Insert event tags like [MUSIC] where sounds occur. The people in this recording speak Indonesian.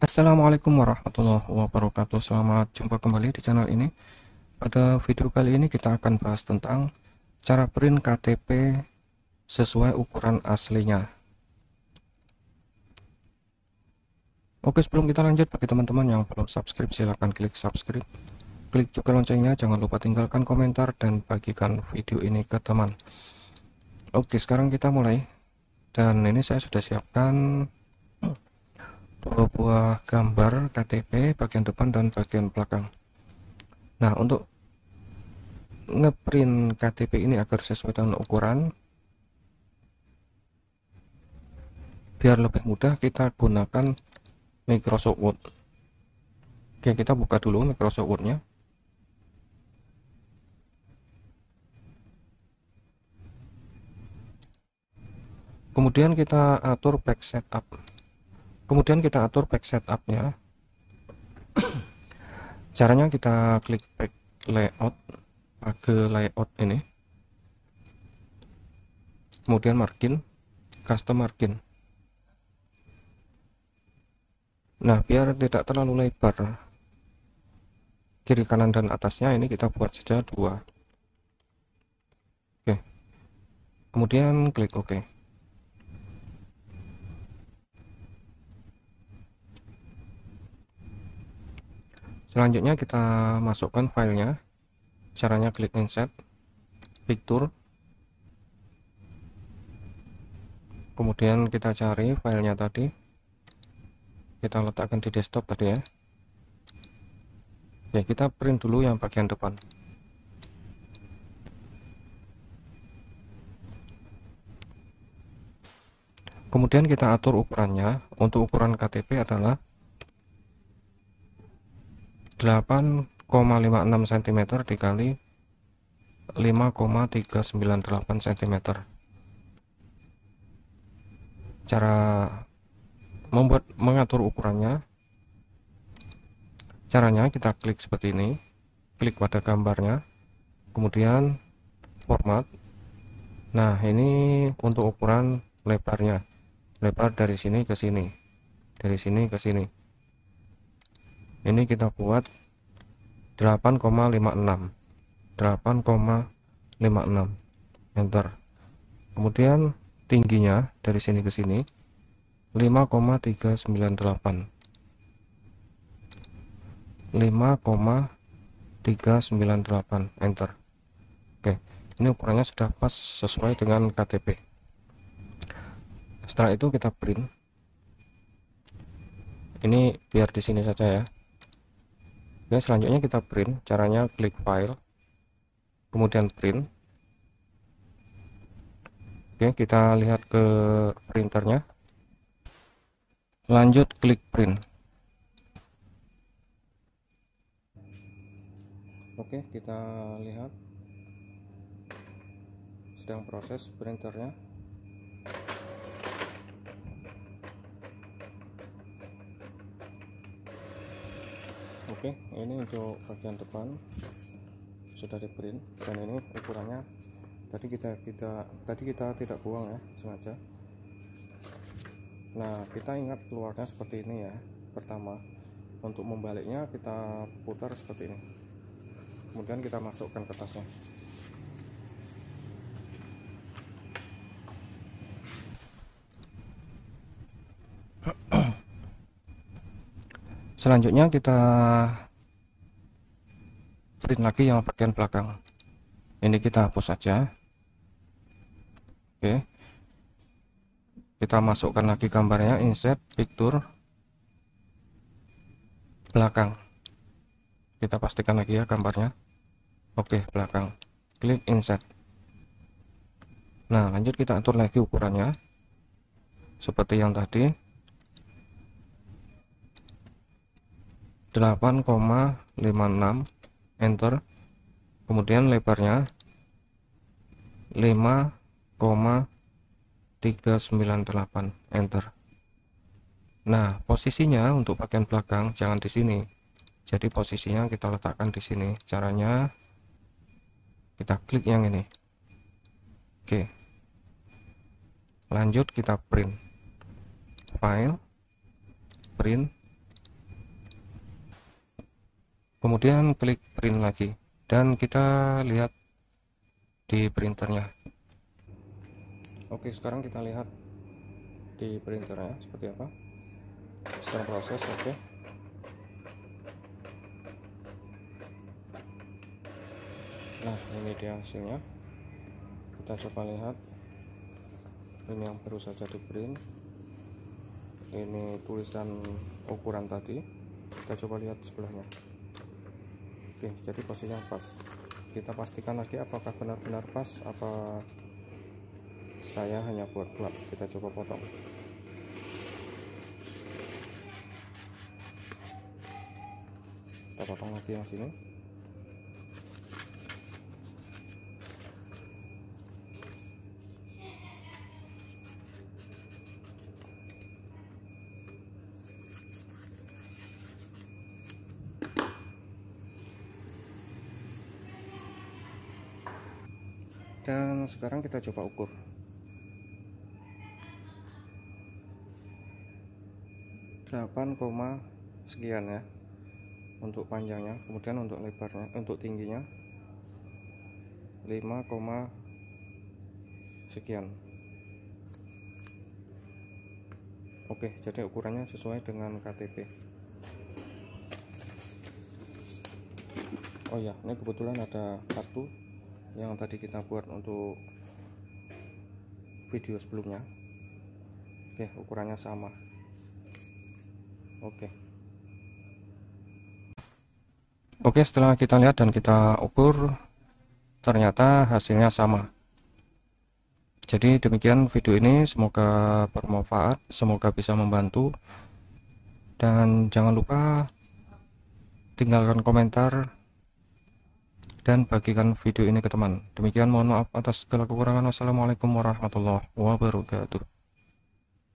Assalamualaikum warahmatullahi wabarakatuh Selamat jumpa kembali di channel ini Pada video kali ini kita akan bahas tentang Cara print KTP sesuai ukuran aslinya Oke sebelum kita lanjut bagi teman-teman yang belum subscribe silahkan klik subscribe Klik juga loncengnya jangan lupa tinggalkan komentar dan bagikan video ini ke teman Oke sekarang kita mulai Dan ini saya sudah siapkan dua buah gambar KTP bagian depan dan bagian belakang nah untuk ngeprint KTP ini agar sesuai dengan ukuran biar lebih mudah kita gunakan Microsoft Word oke kita buka dulu Microsoft Word nya kemudian kita atur back setup kemudian kita atur back setupnya [COUGHS] caranya kita klik back layout pake layout ini kemudian margin custom margin nah biar tidak terlalu lebar kiri kanan dan atasnya ini kita buat saja dua oke kemudian klik ok selanjutnya kita masukkan filenya caranya klik insert picture kemudian kita cari filenya tadi kita letakkan di desktop tadi ya ya kita print dulu yang bagian depan kemudian kita atur ukurannya untuk ukuran KTP adalah 8,56 cm dikali 5,398 cm cara membuat mengatur ukurannya caranya kita klik seperti ini klik pada gambarnya kemudian format nah ini untuk ukuran lebarnya lebar dari sini ke sini dari sini ke sini ini kita buat 8,56 8,56 enter kemudian tingginya dari sini ke sini 5,398 5,398 enter oke ini ukurannya sudah pas sesuai dengan KTP setelah itu kita print ini biar di sini saja ya Oke, selanjutnya kita print. Caranya klik file, kemudian print. Oke, kita lihat ke printernya. Lanjut klik print. Oke, kita lihat sedang proses printernya. oke ini untuk bagian depan sudah di print dan ini ukurannya tadi kita kita tadi kita tidak buang ya sengaja nah kita ingat keluarnya seperti ini ya pertama untuk membaliknya kita putar seperti ini kemudian kita masukkan kertasnya selanjutnya kita print lagi yang bagian belakang ini kita hapus saja oke kita masukkan lagi gambarnya insert picture belakang kita pastikan lagi ya gambarnya oke belakang klik insert nah lanjut kita atur lagi ukurannya seperti yang tadi 8,56 enter kemudian lebarnya 5,398 enter nah posisinya untuk bagian belakang jangan di sini jadi posisinya kita letakkan di sini caranya kita klik yang ini oke lanjut kita print file print kemudian klik print lagi dan kita lihat di printernya oke sekarang kita lihat di printernya seperti apa sekarang proses oke nah ini dia hasilnya kita coba lihat ini yang baru saja di print ini tulisan ukuran tadi kita coba lihat sebelahnya Oke jadi posisinya pas kita pastikan lagi apakah benar-benar pas apa saya hanya buat gelap kita coba potong kita potong lagi yang sini dan sekarang kita coba ukur delapan koma sekian ya untuk panjangnya kemudian untuk lebarnya untuk tingginya 5, sekian oke jadi ukurannya sesuai dengan KTP oh ya ini kebetulan ada kartu yang tadi kita buat untuk video sebelumnya oke ukurannya sama oke oke setelah kita lihat dan kita ukur ternyata hasilnya sama jadi demikian video ini semoga bermanfaat semoga bisa membantu dan jangan lupa tinggalkan komentar dan bagikan video ini ke teman. Demikian mohon maaf atas segala kekurangan. Wassalamualaikum warahmatullahi wabarakatuh.